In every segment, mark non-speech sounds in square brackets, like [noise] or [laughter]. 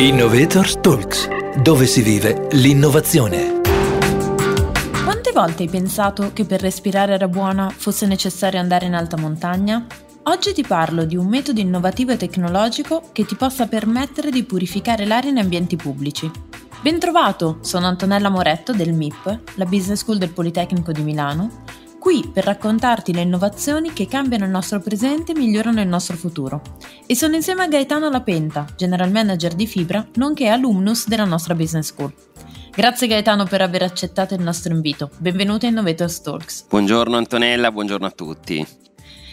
Innovators Talks, dove si vive l'innovazione. Quante volte hai pensato che per respirare aria buona fosse necessario andare in alta montagna? Oggi ti parlo di un metodo innovativo e tecnologico che ti possa permettere di purificare l'aria in ambienti pubblici. Bentrovato, sono Antonella Moretto del MIP, la Business School del Politecnico di Milano, qui per raccontarti le innovazioni che cambiano il nostro presente e migliorano il nostro futuro. E sono insieme a Gaetano Lapenta, General Manager di Fibra, nonché alumnus della nostra Business School. Grazie Gaetano per aver accettato il nostro invito. Benvenuto in Innovators Talks. Buongiorno Antonella, buongiorno a tutti.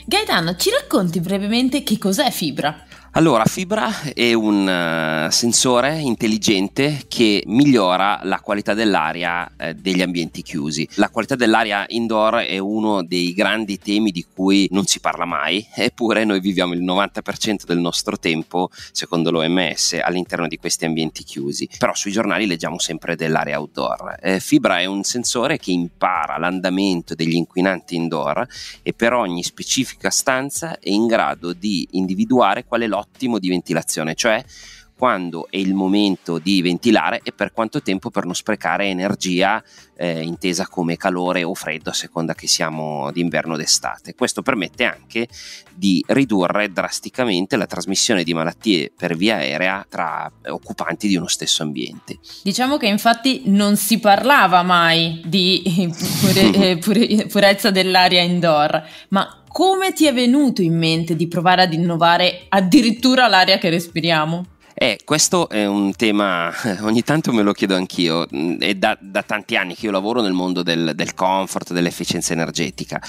Gaetano, ci racconti brevemente che cos'è Fibra? Allora, Fibra è un eh, sensore intelligente che migliora la qualità dell'aria eh, degli ambienti chiusi. La qualità dell'aria indoor è uno dei grandi temi di cui non si parla mai, eppure noi viviamo il 90% del nostro tempo, secondo l'OMS, all'interno di questi ambienti chiusi. Però sui giornali leggiamo sempre dell'aria outdoor. Eh, fibra è un sensore che impara l'andamento degli inquinanti indoor e per ogni specifica stanza è in grado di individuare quale lotta ottimo di ventilazione, cioè quando è il momento di ventilare e per quanto tempo per non sprecare energia eh, intesa come calore o freddo a seconda che siamo d'inverno o d'estate. Questo permette anche di ridurre drasticamente la trasmissione di malattie per via aerea tra occupanti di uno stesso ambiente. Diciamo che infatti non si parlava mai di eh, pure, [laughs] eh, pure, purezza dell'aria indoor, ma come ti è venuto in mente di provare ad innovare addirittura l'aria che respiriamo? Eh, questo è un tema, [laughs] ogni tanto me lo chiedo anch'io, mm, è da, da tanti anni che io lavoro nel mondo del, del, comfort, dell'efficienza energetica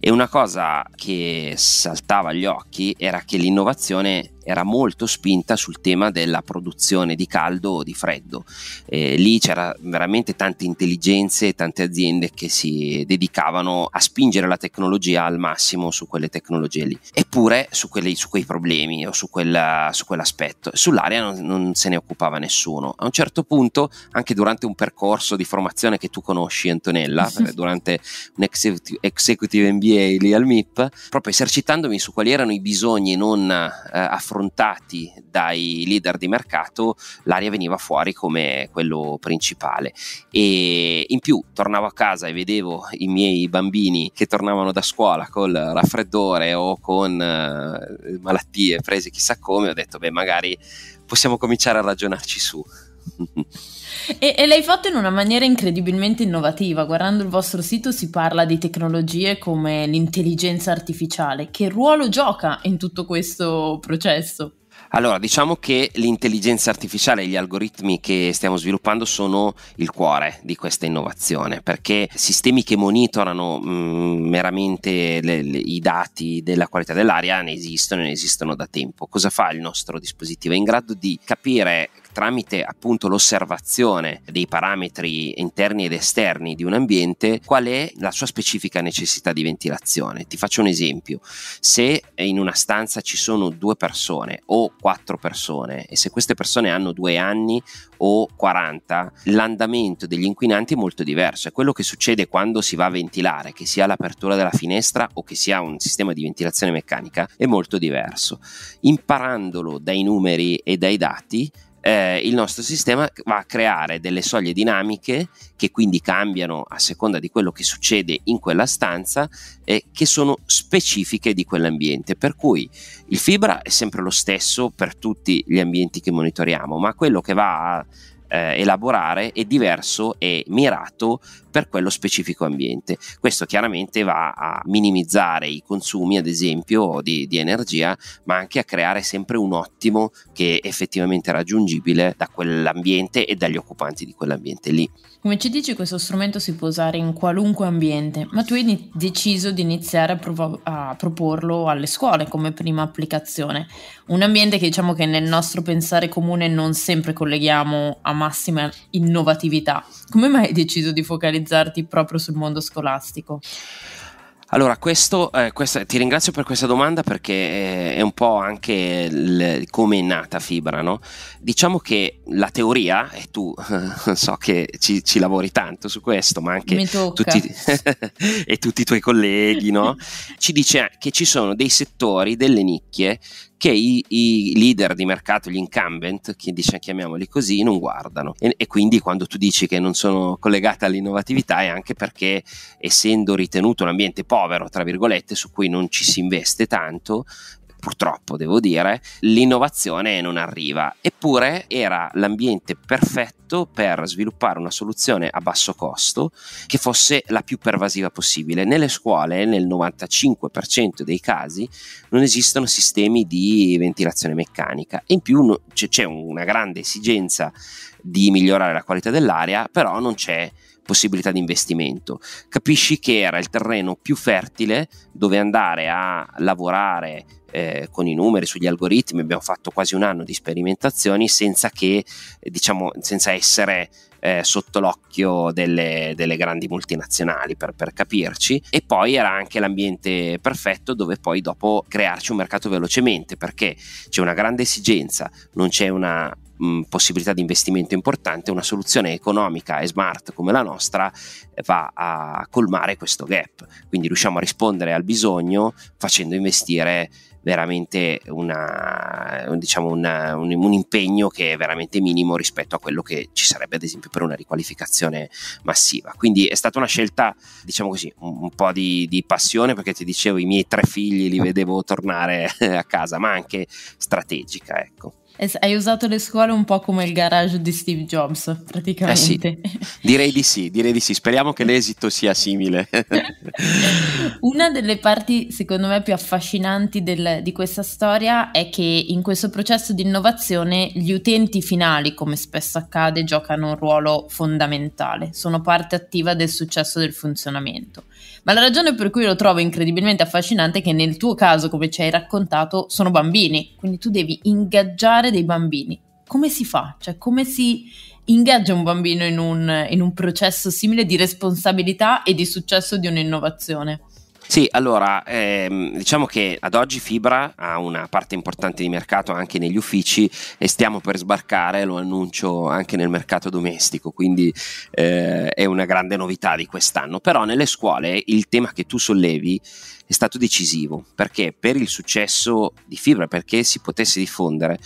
e una cosa che saltava agli occhi era che l'innovazione era molto spinta sul tema della produzione di caldo o di freddo. Eh, lì c'era veramente tante intelligenze e tante aziende che si dedicavano a spingere la tecnologia al massimo su quelle tecnologie lì, eppure su, quelli, su quei problemi o su, quella, su quell'aspetto. Sull'area non, non, se ne occupava nessuno. A un certo punto, anche durante un percorso di formazione che tu conosci, Antonella, [laughs] durante un executive, executive MBA lì al MIP, proprio esercitandomi su quali erano i bisogni non eh, affrontati confrontati dai leader di mercato, l'aria veniva fuori come quello principale. E in più tornavo a casa e vedevo i miei bambini che tornavano da scuola col raffreddore o con eh, malattie prese chissà come, ho detto, beh, magari possiamo cominciare a ragionarci su. [laughs] E, e l'hai fatto in una maniera incredibilmente innovativa. Guardando il vostro sito si parla di tecnologie come l'intelligenza artificiale. Che ruolo gioca in tutto questo processo? Allora, diciamo che l'intelligenza artificiale e gli algoritmi che stiamo sviluppando sono il cuore di questa innovazione, perché sistemi che monitorano mh, mm, meramente le, le, i dati della qualità dell'aria ne esistono e ne esistono da tempo. Cosa fa il nostro dispositivo? È in grado di capire tramite appunto l'osservazione dei parametri interni ed esterni di un ambiente qual è la sua specifica necessità di ventilazione. Ti faccio un esempio, se in una stanza ci sono due persone o quattro persone e se queste persone hanno due anni o 40, l'andamento degli inquinanti è molto diverso. È quello che succede quando si va a ventilare, che sia l'apertura della finestra o che sia un sistema di ventilazione meccanica, è molto diverso. Imparandolo dai numeri e dai dati, eh, il nostro sistema va a creare delle soglie dinamiche che quindi cambiano a seconda di quello che succede in quella stanza e eh, che sono specifiche di quell'ambiente. Per cui il fibra è sempre lo stesso per tutti gli ambienti che monitoriamo, ma quello che va a eh, elaborare è diverso e mirato per quello specifico ambiente. Questo chiaramente va a minimizzare i consumi, ad esempio, di, di energia, ma anche a creare sempre un ottimo che è effettivamente raggiungibile da quell'ambiente e dagli occupanti di quell'ambiente lì. Come ci dici, questo strumento si può usare in qualunque ambiente, ma tu hai deciso di iniziare a, provo- a proporlo alle scuole come prima applicazione un ambiente che diciamo che nel nostro pensare comune non sempre colleghiamo a massima innovatività. Come mai hai deciso di focalizzarti proprio sul mondo scolastico? Allora, questo, eh, questa, ti ringrazio per questa domanda perché eh, è un po' anche il, come è nata Fibra. No? Diciamo che la teoria, e tu [laughs] so che ci, ci lavori tanto su questo, ma anche tutti, [laughs] e tutti i tuoi colleghi, no? [laughs] ci dice che ci sono dei settori, delle nicchie che i, i, leader di mercato, gli incumbent, dice, chiamiamoli così, non guardano. E, e, quindi quando tu dici che non sono collegata all'innovatività è anche perché essendo ritenuto un ambiente povero, povero, tra virgolette, su cui non ci si investe tanto, purtroppo devo dire, l'innovazione non arriva. Eppure era l'ambiente perfetto per sviluppare una soluzione a basso costo che fosse la più pervasiva possibile. Nelle scuole, nel 95% dei casi, non esistono sistemi di ventilazione meccanica e in più c'è una grande esigenza di migliorare la qualità dell'aria, però non c'è possibilità di investimento. Capisci che era il terreno più fertile dove andare a lavorare eh, con i numeri, sugli algoritmi, abbiamo fatto quasi un anno di sperimentazioni senza che, eh, diciamo, senza essere eh, sotto l'occhio delle, delle grandi multinazionali per, per, capirci e poi era anche l'ambiente perfetto dove poi dopo crearci un mercato velocemente perché c'è una grande esigenza, non c'è una mh, possibilità di investimento importante, una soluzione economica e smart come la nostra eh, va a colmare questo gap. Quindi riusciamo a rispondere al bisogno facendo investire veramente una, diciamo una, un, un, impegno che è veramente minimo rispetto a quello che ci sarebbe ad esempio per una riqualificazione massiva. Quindi è stata una scelta, diciamo così, un, un po' di, di, passione perché ti dicevo i miei tre figli li vedevo tornare [laughs] a casa, ma anche strategica. Ecco. Hai usato le scuole un po' come il garage di Steve Jobs, praticamente. Eh sì, direi di sì, direi di sì. Speriamo che l'esito sia simile. [laughs] Una delle parti, secondo me, più affascinanti del, di questa storia è che in questo processo di innovazione gli utenti finali, come spesso accade, giocano un ruolo fondamentale, sono parte attiva del successo del funzionamento. Ma la ragione per cui lo trovo incredibilmente affascinante è che nel tuo caso, come ci hai raccontato, sono bambini, quindi tu devi ingaggiare parlare dei bambini. Come si fa? Cioè, come si ingaggia un bambino in un, in un processo simile di responsabilità e di successo di un'innovazione? Sì, allora ehm, diciamo che ad oggi Fibra ha una parte importante di mercato anche negli uffici e stiamo per sbarcare, lo annuncio anche nel mercato domestico, quindi eh, è una grande novità di quest'anno. Però nelle scuole il tema che tu sollevi è stato decisivo perché per il successo di Fibra, perché si potesse diffondere,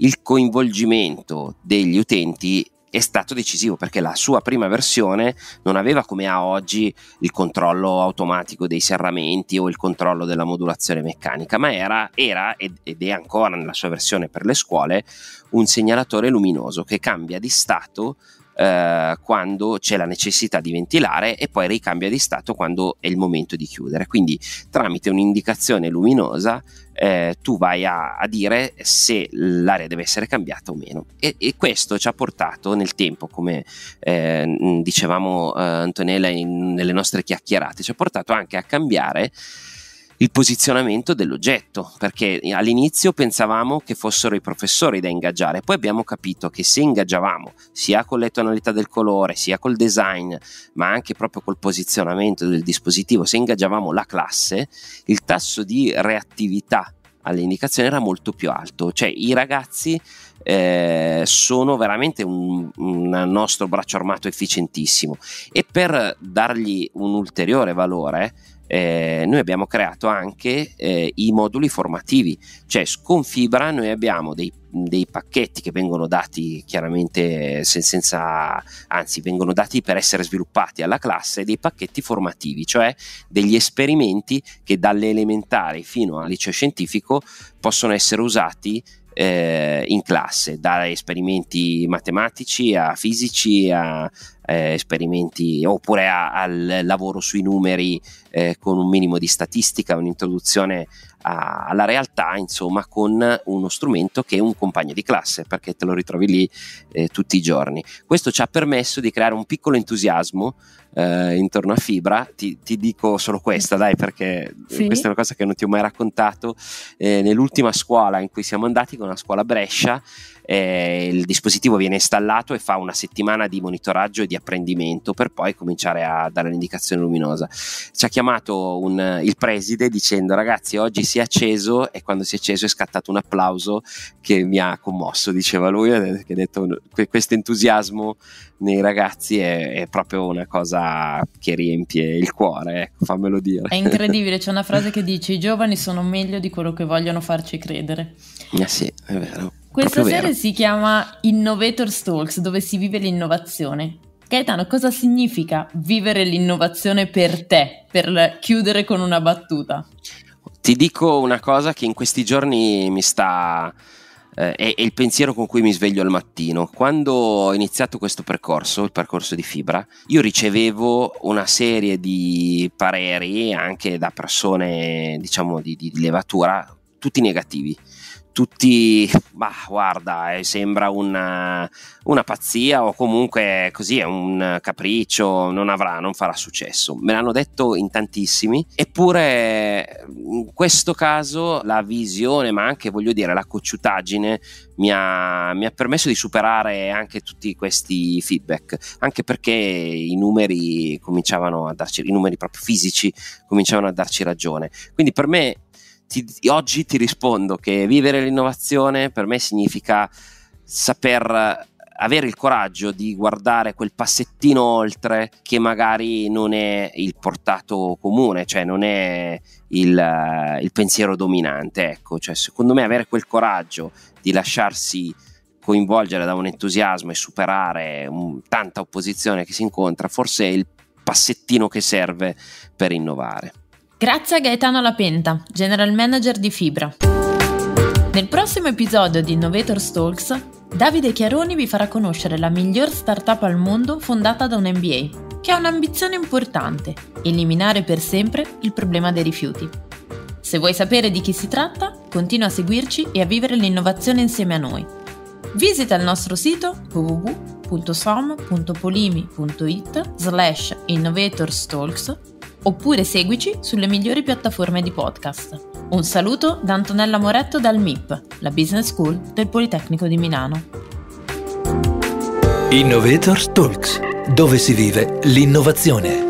il coinvolgimento degli utenti è stato decisivo perché la sua prima versione non aveva come ha oggi il controllo automatico dei serramenti o il controllo della modulazione meccanica, ma era, era, ed è ancora nella sua versione per le scuole un segnalatore luminoso che cambia di stato eh, quando c'è la necessità di ventilare e poi ricambia di stato quando è il momento di chiudere. Quindi tramite un'indicazione luminosa eh, tu vai a, a, dire se l'area deve essere cambiata o meno. E, e questo ci ha portato nel tempo, come eh, dicevamo eh, Antonella in, nelle nostre chiacchierate, ci ha portato anche a cambiare il posizionamento dell'oggetto, perché all'inizio pensavamo che fossero i professori da ingaggiare, poi abbiamo capito che se ingaggiavamo sia con le tonalità del colore, sia col design, ma anche proprio col posizionamento del dispositivo, se ingaggiavamo la classe, il tasso di reattività alle indicazioni era molto più alto, cioè i ragazzi eh, sono veramente un, un, nostro braccio armato efficientissimo e per dargli un ulteriore valore eh, noi abbiamo creato anche eh, i moduli formativi, cioè Sconfibra noi abbiamo dei, dei pacchetti che vengono dati chiaramente sen- senza, anzi vengono dati per essere sviluppati alla classe, dei pacchetti formativi, cioè degli esperimenti che dalle elementari fino al liceo scientifico possono essere usati eh, in classe, da esperimenti matematici a fisici a eh, esperimenti oppure a, al lavoro sui numeri eh, con un minimo di statistica, un'introduzione a, alla realtà, insomma, con uno strumento che è un compagno di classe, perché te lo ritrovi lì eh, tutti i giorni. Questo ci ha permesso di creare un piccolo entusiasmo eh, intorno a Fibra. Ti, ti, dico solo questa, dai, perché sì. questa è una cosa che non ti ho mai raccontato. Eh, nell'ultima scuola in cui siamo andati, con la scuola Brescia, eh, il dispositivo viene installato e fa una settimana di monitoraggio e di apprendimento per poi cominciare a dare l'indicazione luminosa. Ci ha chiamato un, il preside dicendo ragazzi oggi si è acceso e quando si è acceso è scattato un applauso che mi ha commosso, diceva lui, eh, che ha detto questo entusiasmo nei ragazzi è, è, proprio una cosa che riempie il cuore, ecco, fammelo dire. È incredibile, c'è una frase che dice i giovani sono meglio di quello che vogliono farci credere. Eh sì, è vero. Questa serie vero. si chiama Innovator Stalks, dove si vive l'innovazione. Gaetano, cosa significa vivere l'innovazione per te, per chiudere con una battuta? Ti dico una cosa che in questi giorni mi sta... Eh, è, è il pensiero con cui mi sveglio al mattino. Quando ho iniziato questo percorso, il percorso di fibra, io ricevevo una serie di pareri anche da persone, diciamo, di, di levatura, tutti negativi tutti, ma guarda, eh, sembra una, eh, una, pazzia o comunque così è un capriccio, non avrà, non farà successo. Me l'hanno detto in tantissimi, eppure in questo caso la visione, ma anche voglio dire la cocciutaggine mi ha, mi ha permesso di superare anche tutti questi feedback, anche perché i numeri cominciavano a darci, i numeri proprio fisici cominciavano a darci ragione. Quindi per me ti, oggi ti rispondo che vivere l'innovazione per me significa saper avere il coraggio di guardare quel passettino oltre che magari non è il portato comune, cioè non è il, il pensiero dominante. Ecco, cioè, secondo me avere quel coraggio di lasciarsi coinvolgere da un entusiasmo e superare un, tanta opposizione che si incontra, forse è il passettino che serve per innovare. Grazie a Gaetano Lapenta, General Manager di Fibra. Nel prossimo episodio di Innovator Talks, Davide Chiaroni vi farà conoscere la miglior startup al mondo fondata da un MBA, che ha un'ambizione importante, eliminare per sempre il problema dei rifiuti. Se vuoi sapere di chi si tratta, continua a seguirci e a vivere l'innovazione insieme a noi. Visita il nostro sito www.som.polimi.it slash innovatorstalks oppure seguici sulle migliori piattaforme di podcast. Un saluto da Antonella Moretto dal MIP, la Business School del Politecnico di Milano. Innovator Talks, dove si vive l'innovazione.